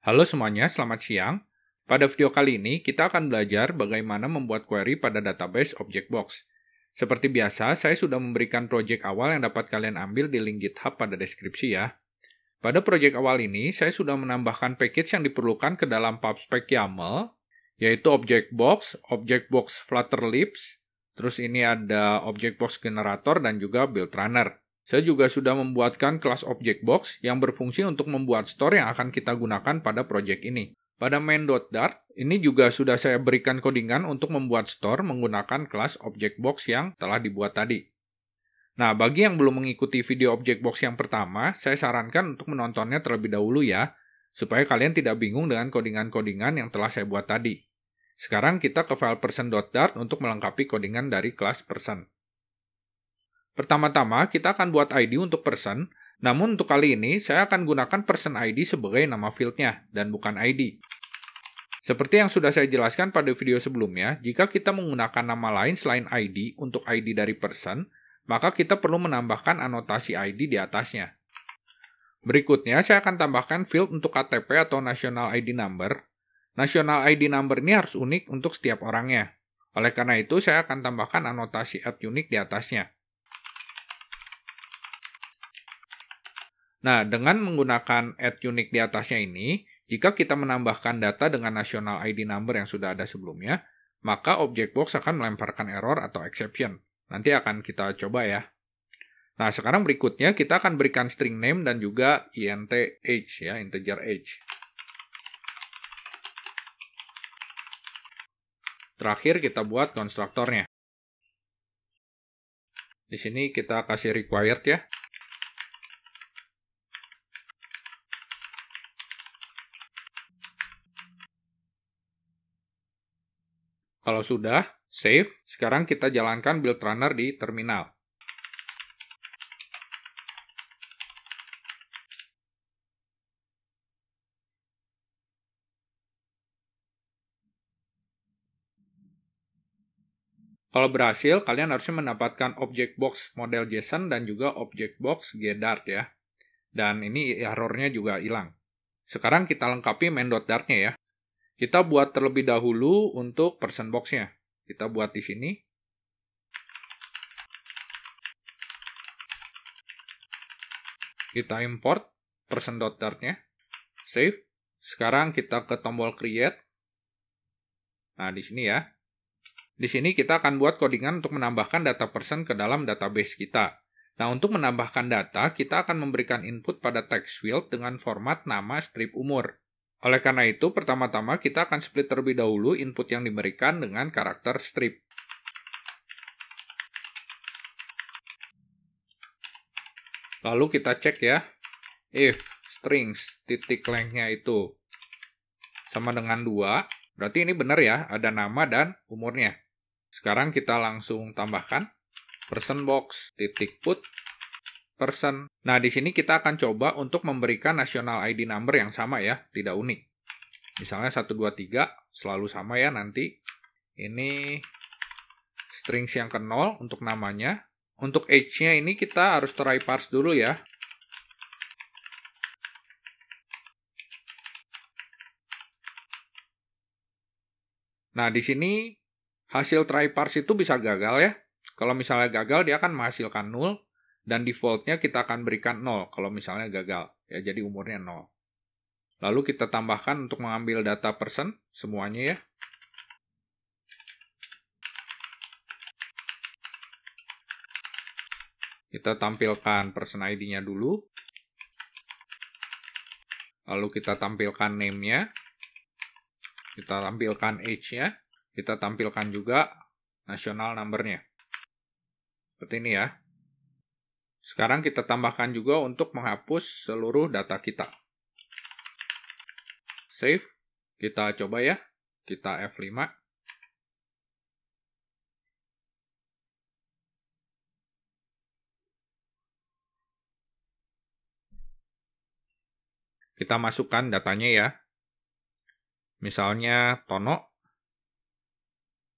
Halo semuanya, selamat siang. Pada video kali ini, kita akan belajar bagaimana membuat query pada database Objectbox. Seperti biasa, saya sudah memberikan project awal yang dapat kalian ambil di link GitHub pada deskripsi ya. Pada project awal ini, saya sudah menambahkan package yang diperlukan ke dalam pubspec YAML, yaitu Objectbox, Objectbox Lips, terus ini ada Objectbox Generator, dan juga Build Runner. Saya juga sudah membuatkan kelas object box yang berfungsi untuk membuat store yang akan kita gunakan pada project ini. Pada main.dart, ini juga sudah saya berikan codingan untuk membuat store menggunakan kelas object box yang telah dibuat tadi. Nah, bagi yang belum mengikuti video object box yang pertama, saya sarankan untuk menontonnya terlebih dahulu ya, supaya kalian tidak bingung dengan codingan-codingan yang telah saya buat tadi. Sekarang kita ke file person.dart untuk melengkapi codingan dari kelas person. Pertama-tama kita akan buat ID untuk person, namun untuk kali ini saya akan gunakan person ID sebagai nama fieldnya dan bukan ID. Seperti yang sudah saya jelaskan pada video sebelumnya, jika kita menggunakan nama lain selain ID untuk ID dari person, maka kita perlu menambahkan anotasi ID di atasnya. Berikutnya, saya akan tambahkan field untuk KTP atau National ID Number. National ID Number ini harus unik untuk setiap orangnya. Oleh karena itu, saya akan tambahkan anotasi at unique di atasnya. Nah, dengan menggunakan add unique di atasnya ini, jika kita menambahkan data dengan national ID number yang sudah ada sebelumnya, maka object box akan melemparkan error atau exception. Nanti akan kita coba ya. Nah, sekarang berikutnya kita akan berikan string name dan juga int age ya, integer age. Terakhir kita buat konstruktornya. Di sini kita kasih required ya. Kalau sudah, save. Sekarang kita jalankan build runner di terminal. Kalau berhasil, kalian harusnya mendapatkan object box model JSON dan juga object box GDart ya. Dan ini errornya juga hilang. Sekarang kita lengkapi main.dart-nya ya. Kita buat terlebih dahulu untuk person boxnya Kita buat di sini. Kita import person.dart-nya. Save. Sekarang kita ke tombol create. Nah, di sini ya. Di sini kita akan buat codingan untuk menambahkan data person ke dalam database kita. Nah, untuk menambahkan data, kita akan memberikan input pada text field dengan format nama strip umur. Oleh karena itu, pertama-tama kita akan split terlebih dahulu input yang diberikan dengan karakter strip. Lalu kita cek ya, if strings titik lengthnya itu sama dengan 2, berarti ini benar ya, ada nama dan umurnya. Sekarang kita langsung tambahkan person box titik put person. Nah, di sini kita akan coba untuk memberikan national ID number yang sama ya, tidak unik. Misalnya 123 selalu sama ya nanti. Ini strings yang ke 0 untuk namanya. Untuk age-nya ini kita harus try parse dulu ya. Nah, di sini hasil try parse itu bisa gagal ya. Kalau misalnya gagal, dia akan menghasilkan null dan defaultnya kita akan berikan 0 kalau misalnya gagal, ya jadi umurnya 0. Lalu kita tambahkan untuk mengambil data person semuanya ya. Kita tampilkan person ID-nya dulu. Lalu kita tampilkan name-nya. Kita tampilkan age-nya. Kita tampilkan juga national number-nya. Seperti ini ya. Sekarang kita tambahkan juga untuk menghapus seluruh data kita. Save. Kita coba ya. Kita F5. kita masukkan datanya ya. Misalnya Tono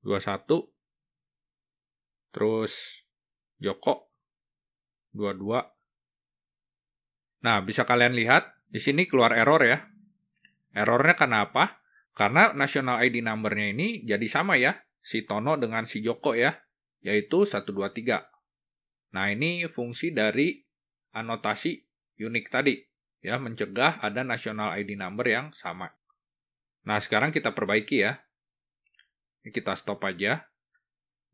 21 terus Joko 22. Nah, bisa kalian lihat, di sini keluar error ya. Errornya karena apa? Karena national ID numbernya ini jadi sama ya, si Tono dengan si Joko ya, yaitu 123. Nah, ini fungsi dari anotasi unik tadi, ya, mencegah ada national ID number yang sama. Nah, sekarang kita perbaiki ya. Ini kita stop aja.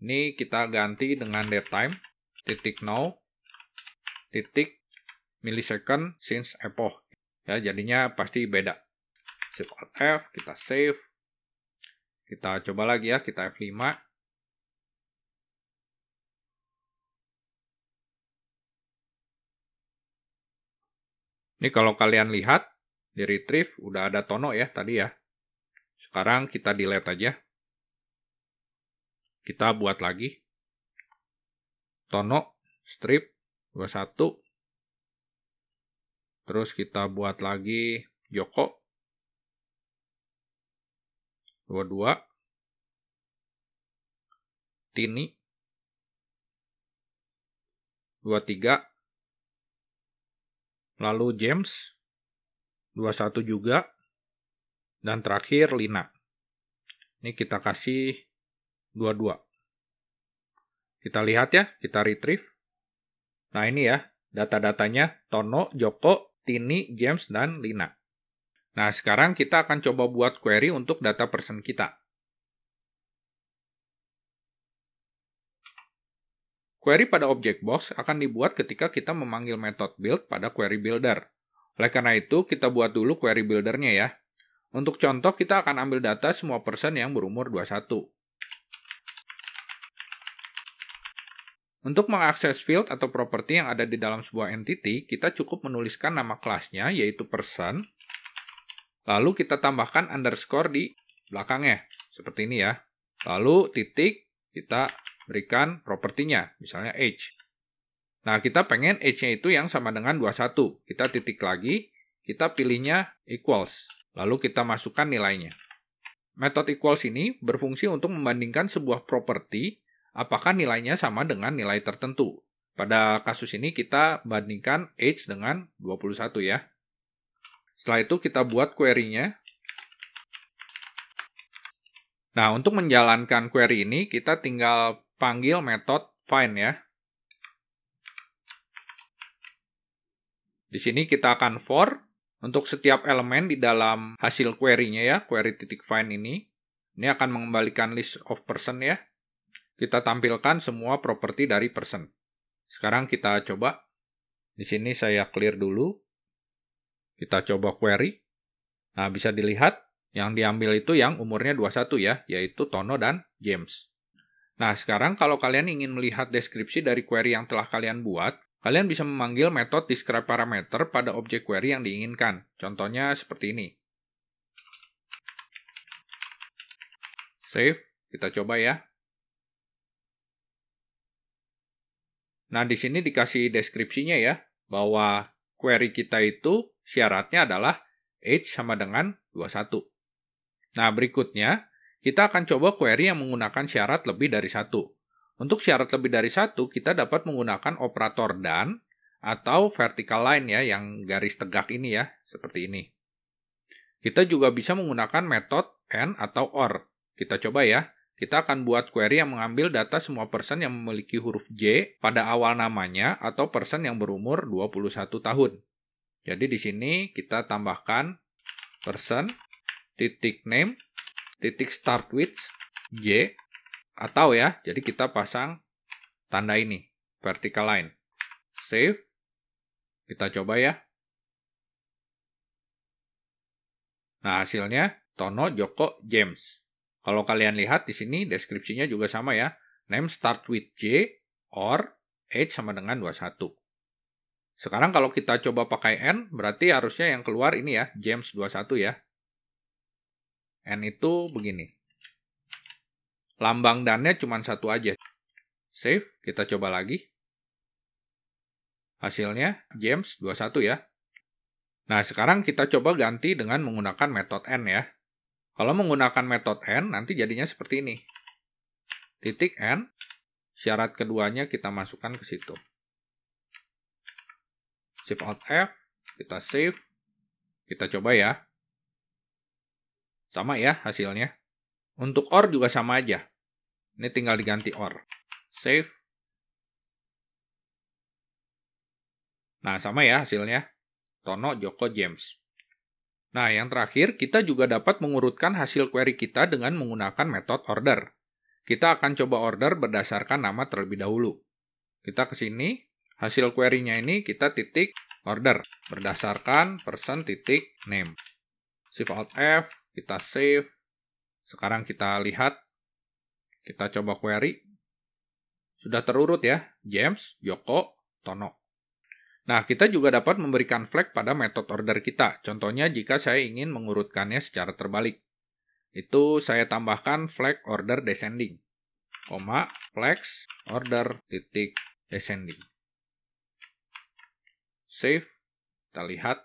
Ini kita ganti dengan date time titik now titik millisecond since epoch. Ya, jadinya pasti beda. Shift Alt F, kita save. Kita coba lagi ya, kita F5. Ini kalau kalian lihat di retrieve udah ada tono ya tadi ya. Sekarang kita delete aja. Kita buat lagi. Tono strip 21 terus kita buat lagi Joko 22 Tini 23 lalu James 21 juga dan terakhir Lina ini kita kasih 22 kita lihat ya kita retrieve Nah ini ya, data-datanya Tono, Joko, Tini, James, dan Lina. Nah sekarang kita akan coba buat query untuk data person kita. Query pada object box akan dibuat ketika kita memanggil metode build pada query builder. Oleh karena itu, kita buat dulu query buildernya ya. Untuk contoh, kita akan ambil data semua person yang berumur 21. Untuk mengakses field atau properti yang ada di dalam sebuah entity, kita cukup menuliskan nama kelasnya, yaitu person, lalu kita tambahkan underscore di belakangnya, seperti ini ya. Lalu titik, kita berikan propertinya, misalnya age. Nah, kita pengen age-nya itu yang sama dengan 21. Kita titik lagi, kita pilihnya equals, lalu kita masukkan nilainya. Metode equals ini berfungsi untuk membandingkan sebuah properti apakah nilainya sama dengan nilai tertentu. Pada kasus ini kita bandingkan age dengan 21 ya. Setelah itu kita buat query-nya. Nah, untuk menjalankan query ini kita tinggal panggil metode find ya. Di sini kita akan for untuk setiap elemen di dalam hasil query-nya ya, query titik find ini. Ini akan mengembalikan list of person ya. Kita tampilkan semua properti dari person. Sekarang kita coba. Di sini saya clear dulu. Kita coba query. Nah, bisa dilihat yang diambil itu yang umurnya 21 ya, yaitu Tono dan James. Nah, sekarang kalau kalian ingin melihat deskripsi dari query yang telah kalian buat, kalian bisa memanggil metode describe parameter pada objek query yang diinginkan. Contohnya seperti ini. Save, kita coba ya. Nah, di sini dikasih deskripsinya ya, bahwa query kita itu syaratnya adalah age sama dengan 21. Nah, berikutnya kita akan coba query yang menggunakan syarat lebih dari satu. Untuk syarat lebih dari satu, kita dapat menggunakan operator dan atau vertical line ya, yang garis tegak ini ya, seperti ini. Kita juga bisa menggunakan metode and atau or. Kita coba ya. Kita akan buat query yang mengambil data semua person yang memiliki huruf J pada awal namanya atau person yang berumur 21 tahun. Jadi di sini kita tambahkan person titik name titik start with J atau ya, jadi kita pasang tanda ini, vertical line. Save. Kita coba ya. Nah, hasilnya Tono Joko James. Kalau kalian lihat di sini deskripsinya juga sama ya. Name start with J or H sama dengan 21. Sekarang kalau kita coba pakai N, berarti harusnya yang keluar ini ya, James 21 ya. N itu begini. Lambang dannya cuma satu aja. Save, kita coba lagi. Hasilnya James 21 ya. Nah, sekarang kita coba ganti dengan menggunakan metode N ya. Kalau menggunakan metode n, nanti jadinya seperti ini. Titik n, syarat keduanya kita masukkan ke situ. Shift Alt F, kita save, kita coba ya. Sama ya hasilnya. Untuk OR juga sama aja. Ini tinggal diganti OR. Save. Nah, sama ya hasilnya. Tono Joko James. Nah, yang terakhir, kita juga dapat mengurutkan hasil query kita dengan menggunakan metode order. Kita akan coba order berdasarkan nama terlebih dahulu. Kita ke sini, hasil query-nya ini kita titik order berdasarkan person titik name. Shift Alt F, kita save. Sekarang kita lihat, kita coba query. Sudah terurut ya, James, Yoko, Tono. Nah, kita juga dapat memberikan flag pada metode order kita. Contohnya jika saya ingin mengurutkannya secara terbalik. Itu saya tambahkan flag order descending, koma flex, order titik descending. Save, kita lihat.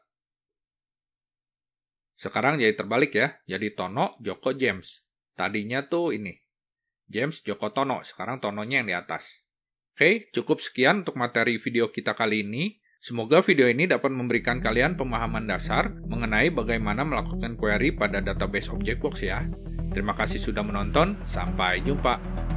Sekarang jadi terbalik ya, jadi Tono Joko James. Tadinya tuh ini, James Joko Tono, sekarang Tononya yang di atas. Oke, cukup sekian untuk materi video kita kali ini. Semoga video ini dapat memberikan kalian pemahaman dasar mengenai bagaimana melakukan query pada database Objectbox ya. Terima kasih sudah menonton, sampai jumpa.